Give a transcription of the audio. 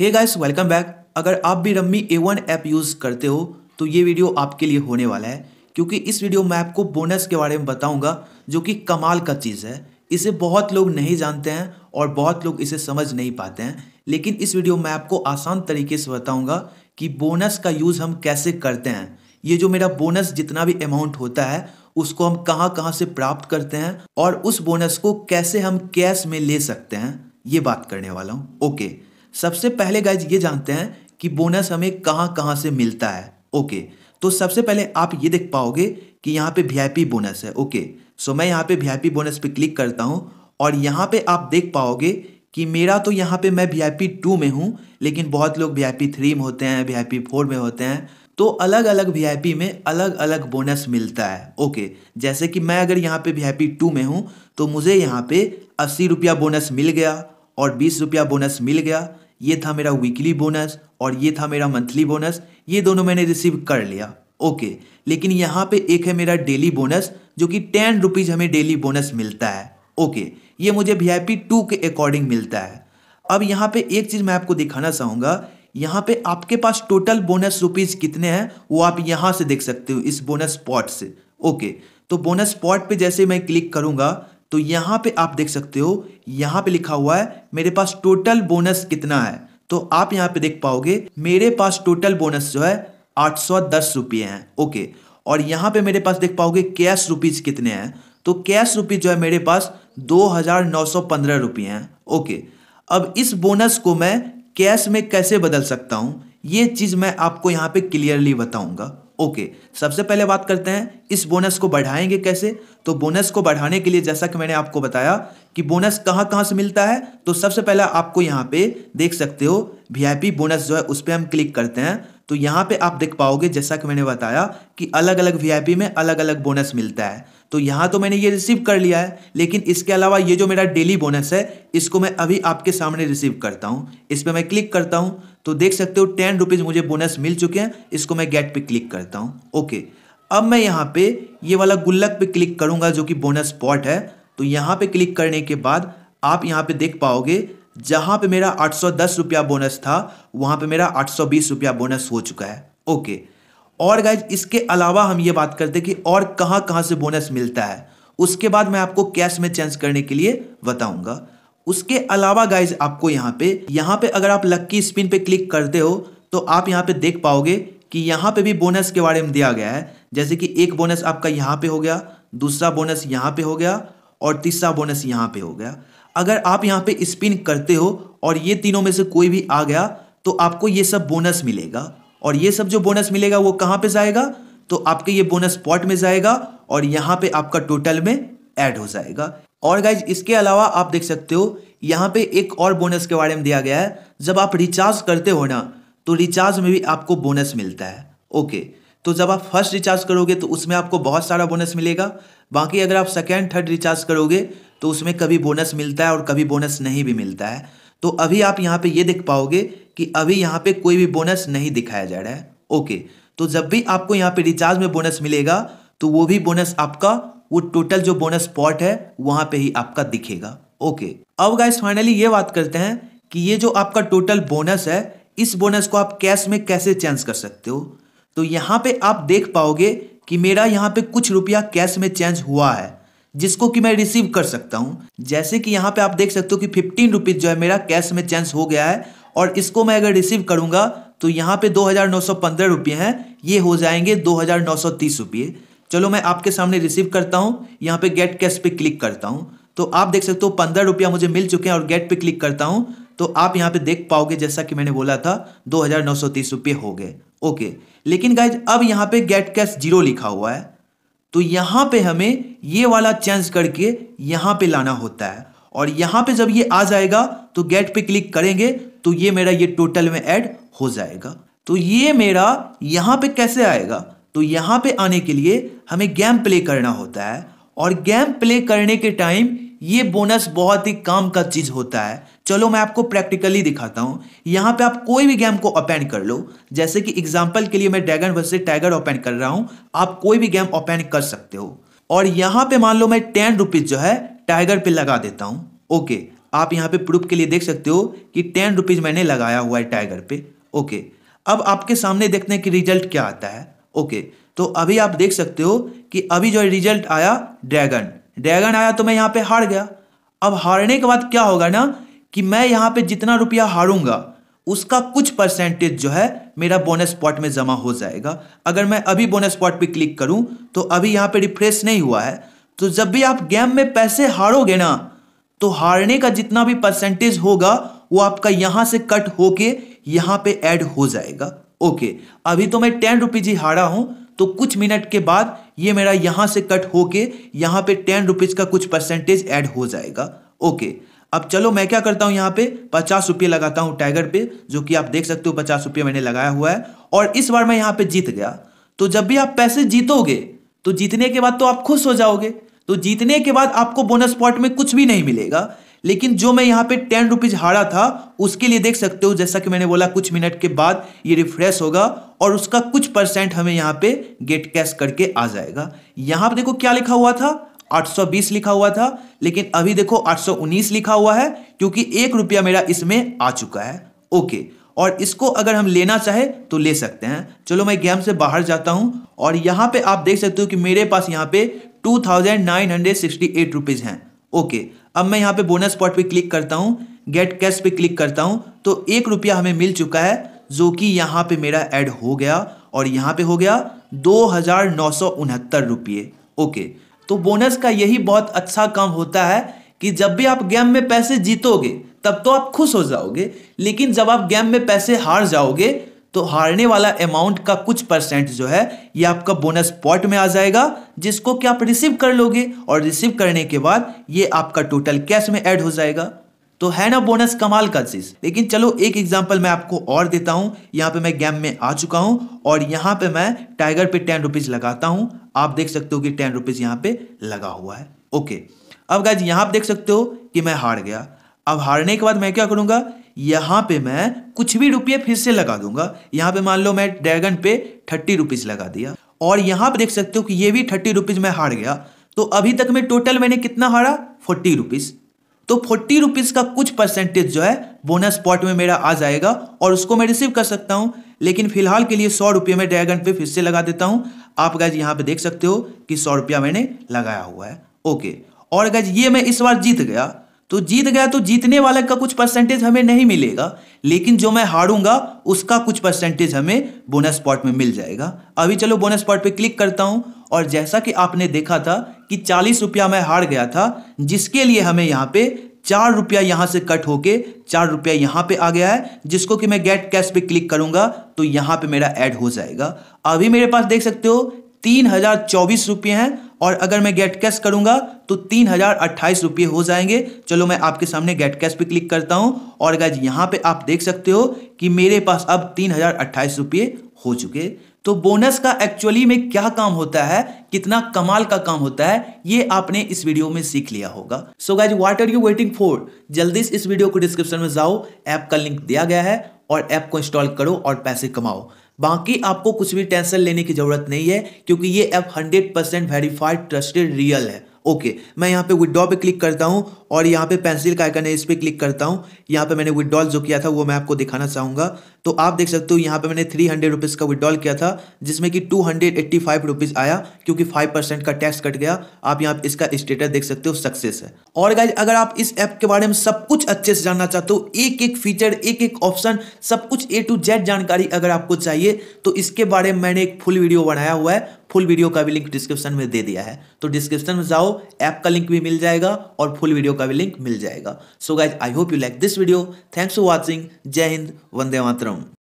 hey guys welcome back अगर आप भी Rummy A one app use करते हो तो ये वीडियो आपके लिए होने वाला है क्योंकि इस वीडियो में आपको बोनस के बारे में बताऊंगा जो कि कमाल का चीज़ है इसे बहुत लोग नहीं जानते हैं और बहुत लोग इसे समझ नहीं पाते हैं लेकिन इस वीडियो में आपको आसान तरीके से बताऊँगा कि बोनस का यूज़ हम कैसे करते हैं ये जो मेरा बोनस जितना भी अमाउंट होता है उसको हम कहाँ कहाँ से प्राप्त करते हैं और उस बोनस को कैसे हम कैश में ले सकते हैं ये बात करने वाला हूँ ओके सबसे पहले गाइज ये जानते हैं कि बोनस हमें कहाँ कहाँ से मिलता है ओके तो सबसे पहले आप ये देख पाओगे कि यहाँ पे वी बोनस है ओके सो मैं यहाँ पे वी बोनस पे क्लिक करता हूँ और यहाँ पे आप देख पाओगे कि मेरा तो यहाँ पे मैं वी टू में हूँ लेकिन बहुत लोग वी थ्री में होते हैं वी फोर में होते हैं तो अलग अलग वी में अलग अलग बोनस मिलता है ओके जैसे कि मैं अगर यहाँ पे वी टू में हूँ तो मुझे यहाँ पे अस्सी रुपया बोनस मिल गया और बीस रुपया बोनस मिल गया ये था मेरा वीकली बोनस और ये था मेरा मंथली बोनस ये दोनों मैंने रिसीव कर लिया ओके लेकिन यहाँ पे एक है मेरा डेली बोनस जो कि टेन रुपीज़ हमें डेली बोनस मिलता है ओके ये मुझे वी आई पी टू के अकॉर्डिंग मिलता है अब यहाँ पे एक चीज़ मैं आपको दिखाना चाहूंगा यहाँ पे आपके पास टोटल बोनस रुपीज़ कितने हैं वो आप यहाँ से देख सकते हो इस बोनस स्पॉट से ओके तो बोनस स्पॉट पे जैसे मैं क्लिक करूंगा तो यहां पे आप देख सकते हो यहाँ पे लिखा हुआ है मेरे पास टोटल बोनस कितना है तो आप यहाँ पे देख पाओगे मेरे पास टोटल बोनस जो है आठ सौ दस रुपये हैं ओके और यहाँ पे मेरे पास देख पाओगे कैश रुपीज़ कितने हैं तो कैश रुपीज़ जो है मेरे पास दो हज़ार नौ सौ पंद्रह रुपये हैं ओके अब इस बोनस को मैं कैश में कैसे बदल सकता हूँ ये चीज़ मैं आपको यहां पे क्लियरली बताऊंगा ओके सबसे पहले बात करते हैं इस बोनस को बढ़ाएंगे कैसे तो बोनस को बढ़ाने के लिए जैसा कि मैंने आपको बताया कि बोनस कहाँ कहाँ से मिलता है तो सबसे पहले आपको यहां पे देख सकते हो वीआईपी बोनस जो है उस पर हम क्लिक करते हैं तो यहां पे आप देख पाओगे जैसा कि मैंने बताया कि अलग अलग वीआईपी में अलग अलग बोनस मिलता है तो यहां तो मैंने ये रिसीव कर लिया है लेकिन इसके अलावा ये जो मेरा डेली बोनस है इसको मैं अभी आपके सामने रिसीव करता हूं इस पर मैं क्लिक करता हूँ तो देख सकते हो टेन रुपीज़ मुझे बोनस मिल चुके हैं इसको मैं गेट पे क्लिक करता हूँ ओके अब मैं यहाँ पे ये वाला गुल्लक पे क्लिक करूंगा जो कि बोनस पॉट है तो यहाँ पे क्लिक करने के बाद आप यहाँ पे देख पाओगे जहाँ पे मेरा आठ सौ दस रुपया बोनस था वहां पे मेरा आठ सौ बीस रुपया बोनस हो चुका है ओके और गाइज इसके अलावा हम ये बात करते कि और कहाँ कहाँ से बोनस मिलता है उसके बाद मैं आपको कैश में चेंज करने के लिए बताऊंगा उसके अलावा गाइज आपको यहाँ पे यहाँ पे अगर आप लक्की स्पिन पे क्लिक करते हो तो आप यहाँ पे देख पाओगे कि यहाँ पे भी बोनस के बारे में दिया गया है जैसे कि एक बोनस आपका यहाँ पे हो गया दूसरा बोनस यहाँ पे हो गया और तीसरा बोनस यहाँ पे हो गया अगर आप यहाँ पे स्पिन करते हो और ये तीनों में से कोई भी आ गया तो आपको ये सब बोनस मिलेगा और ये सब जो बोनस मिलेगा वो कहाँ पे जाएगा तो आपके ये बोनस पॉट में जाएगा और यहाँ पे आपका टोटल में ऐड हो जाएगा और गाइज इसके अलावा आप देख सकते हो यहाँ पे एक और बोनस के बारे में दिया गया है जब आप रिचार्ज करते हो ना तो रिचार्ज में भी आपको बोनस मिलता है ओके तो जब आप फर्स्ट रिचार्ज करोगे तो उसमें आपको बहुत सारा बोनस मिलेगा बाकी अगर आप सेकेंड थर्ड रिचार्ज करोगे तो उसमें कभी बोनस मिलता है और कभी बोनस नहीं भी मिलता है तो अभी आप यहाँ पे ये देख पाओगे कि अभी यहाँ पे कोई भी बोनस नहीं दिखाया जा रहा है ओके तो जब भी आपको यहाँ पे रिचार्ज में बोनस मिलेगा तो वो भी बोनस आपका वो टोटल जो बोनस पॉट है वहां पे ही आपका दिखेगा ओके अब गाइस फाइनली ये बात करते हैं कि ये जो आपका टोटल बोनस है इस बोनस को आप कैश में कैसे चेंज कर सकते हो तो यहाँ पे आप देख पाओगे कि मेरा यहाँ पे कुछ रुपया कैश में चेंज हुआ है जिसको कि मैं रिसीव कर सकता हूँ जैसे कि यहाँ पे आप देख सकते हो कि फिफ्टीन रुपीज़ जो है मेरा कैश में चेंज हो गया है और इसको मैं अगर रिसीव करूंगा तो यहाँ पे दो हज़ार नौ सौ पंद्रह रुपये हैं ये हो जाएंगे दो हज़ार नौ सौ तीस रुपये चलो मैं आपके सामने रिसीव करता हूँ यहाँ पे गेट कैश पे क्लिक करता हूँ तो आप देख सकते हो पंद्रह रुपया मुझे मिल चुके हैं और गेट पे क्लिक करता हूँ तो आप यहाँ पे देख पाओगे जैसा कि मैंने बोला था दो हज़ार नौ सौ तीस रुपये हो गए ओके लेकिन गाइज अब यहाँ पे गेट कैश जीरो लिखा हुआ है तो यहाँ पे हमें ये वाला चेंज करके यहाँ पे लाना होता है और यहाँ पे जब ये आ जाएगा तो गेट पे क्लिक करेंगे तो ये मेरा ये टोटल में ऐड हो जाएगा तो ये मेरा यहाँ पे कैसे आएगा तो यहां पे आने के लिए हमें गेम प्ले करना होता है और गेम प्ले करने के टाइम ये बोनस बहुत ही काम का चीज़ होता है चलो मैं आपको प्रैक्टिकली दिखाता हूं यहां पे आप कोई भी गेम को ओपन कर लो जैसे कि एग्जाम्पल के लिए मैं ड्रैगन वर्सेस टाइगर ओपन कर रहा हूं आप कोई भी गेम ओपन कर सकते हो और यहां पे मान लो मैं टेन रुपीज़ जो है टाइगर पे लगा देता हूं ओके आप यहां पे प्रूफ के लिए देख सकते हो कि टेन रुपीज़ मैंने लगाया हुआ है टाइगर पे ओके अब आपके सामने देखने की रिजल्ट क्या आता है ओके तो अभी आप देख सकते हो कि अभी जो रिजल्ट आया ड्रैगन ड्रैगन आया तो मैं यहाँ पे हार गया अब हारने के बाद क्या होगा ना कि मैं यहाँ पे जितना रुपया हारूंगा उसका कुछ परसेंटेज जो है मेरा बोनस स्पॉट में जमा हो जाएगा अगर मैं अभी बोनस स्पॉट पे क्लिक करूं तो अभी यहाँ पे रिफ्रेश नहीं हुआ है तो जब भी आप गेम में पैसे हारोगे ना तो हारने का जितना भी परसेंटेज होगा वो आपका यहाँ से कट होके यहाँ पे ऐड हो जाएगा ओके अभी तो मैं टेन रुपीज़ ही हारा हूं तो कुछ मिनट के बाद ये मेरा यहां से कट होके यहां पे टेन रुपीज़ का कुछ परसेंटेज ऐड हो जाएगा ओके अब चलो मैं क्या करता हूं यहां पे पचास रुपये लगाता हूं टाइगर पे जो कि आप देख सकते हो पचास रुपये मैंने लगाया हुआ है और इस बार मैं यहां पे जीत गया तो जब भी आप पैसे जीतोगे तो जीतने के बाद तो आप खुश हो जाओगे तो जीतने के बाद आपको बोनस पॉइंट में कुछ भी नहीं मिलेगा लेकिन जो मैं यहाँ पे टेन रुपीज़ हारा था उसके लिए देख सकते हो जैसा कि मैंने बोला कुछ मिनट के बाद ये रिफ्रेश होगा और उसका कुछ परसेंट हमें यहाँ पे गेट कैश करके आ जाएगा यहाँ पे देखो क्या लिखा हुआ था 820 लिखा हुआ था लेकिन अभी देखो 819 लिखा हुआ है क्योंकि एक रुपया मेरा इसमें आ चुका है ओके और इसको अगर हम लेना चाहे तो ले सकते हैं चलो मैं गेम से बाहर जाता हूँ और यहाँ पे आप देख सकते हो कि मेरे पास यहाँ पे two thousand nine hundred eight rupees हैं ओके अब मैं यहाँ पे बोनस पॉट पे क्लिक करता हूँ गेट कैश पे क्लिक करता हूँ तो एक रुपया हमें मिल चुका है जो कि यहाँ पे मेरा ऐड हो गया और यहाँ पे हो गया दो हज़ार नौ सौ उनहत्तर रुपये ओके तो बोनस का यही बहुत अच्छा काम होता है कि जब भी आप गेम में पैसे जीतोगे तब तो आप खुश हो जाओगे लेकिन जब आप गेम में पैसे हार जाओगे तो हारने वाला अमाउंट का कुछ परसेंट जो है ये आपका बोनस पॉट में आ जाएगा जिसको कि आप रिसीव कर लोगे और रिसीव करने के बाद ये आपका टोटल कैश में ऐड हो जाएगा तो है ना बोनस कमाल का चीज लेकिन चलो एक एग्जाम्पल मैं आपको और देता हूं यहां पे मैं गेम में आ चुका हूं और यहां पे मैं टाइगर पे टेन रुपीज लगाता हूं आप देख सकते हो कि टेन रुपीज यहां पे लगा हुआ है ओके अब गाइज यहां आप देख सकते हो कि मैं हार गया अब हारने के बाद मैं क्या करूंगा यहाँ पे मैं कुछ भी रुपये फिर से लगा दूंगा यहां पे मान लो मैं ड्रैगन पे थर्टी रुपीज़ लगा दिया और यहाँ पे देख सकते हो कि ये भी थर्टी रुपीज़ मैं हार गया तो अभी तक मैं टोटल मैंने कितना हारा फोर्टी रुपीज़ तो फोर्टी रुपीज़ का कुछ परसेंटेज जो है बोनस पॉट में मेरा आ जाएगा और उसको मैं रिसीव कर सकता हूँ लेकिन फिलहाल के लिए सौ रुपये मैं ड्रैगन पे फिर से लगा देता हूँ आप गैज यहां पे देख सकते हो कि सौ रुपया मैंने लगाया हुआ है ओके और गैज ये मैं इस बार जीत गया तो जीत गया तो जीतने वाले का कुछ परसेंटेज हमें नहीं मिलेगा लेकिन जो मैं हारूंगा उसका कुछ परसेंटेज हमें बोनस पॉट में मिल जाएगा अभी चलो बोनस पॉट पे क्लिक करता हूं और जैसा कि आपने देखा था कि चालीस रुपया मैं हार गया था जिसके लिए हमें यहां पे चार रुपया यहां से कट होके चार रुपया यहां पे आ गया है जिसको कि मैं गेट कैश पे क्लिक करूंगा तो यहां पे मेरा ऐड हो जाएगा अभी मेरे पास देख सकते हो तीन हजार चौबीस रुपये हैं और अगर मैं गेट कैश करूंगा तो तीन हजार अट्ठाईस रुपये हो जाएंगे चलो मैं आपके सामने गेट कैश पे क्लिक करता हूं और गाइज यहां पे आप देख सकते हो कि मेरे पास अब तीन हजार अट्ठाईस रुपये हो चुके तो बोनस का एक्चुअली में क्या काम होता है कितना कमाल का काम होता है ये आपने इस वीडियो में सीख लिया होगा so guys what are you waiting for जल्दी इस वीडियो को डिस्क्रिप्शन में जाओ ऐप का लिंक दिया गया है और ऐप को इंस्टॉल करो और पैसे कमाओ बाकी आपको कुछ भी टेंशन लेने की ज़रूरत नहीं है क्योंकि ये ऐप 100% वेरीफाइड ट्रस्टेड रियल है ओके मैं यहाँ पे विड्रॉ पे क्लिक करता हूँ और यहाँ पे पेंसिल का आइकन है इस पर क्लिक करता हूँ यहाँ पे मैंने विड्रॉल जो किया था वो मैं आपको दिखाना चाहूँगा तो आप देख सकते हो यहाँ पे मैंने थ्री हंड्रेड रुपीज़ का विड्रॉल किया था जिसमें कि two hundred eighty five rupees आया क्योंकि फाइव परसेंट का टैक्स कट गया आप यहाँ पे इसका स्टेटस देख सकते हो सक्सेस है और गाइज अगर आप इस ऐप के बारे में सब कुछ अच्छे से जानना चाहते हो एक एक फीचर एक एक ऑप्शन सब कुछ ए टू जेड जानकारी अगर आपको चाहिए तो इसके बारे में मैंने एक फुल वीडियो बनाया हुआ है फुल वीडियो का भी लिंक डिस्क्रिप्शन में दे दिया है तो डिस्क्रिप्शन में जाओ ऐप का लिंक भी मिल जाएगा और फुल वीडियो का भी लिंक मिल जाएगा so guys I hope you like this video thanks for watching जय हिंद वंदे मातरम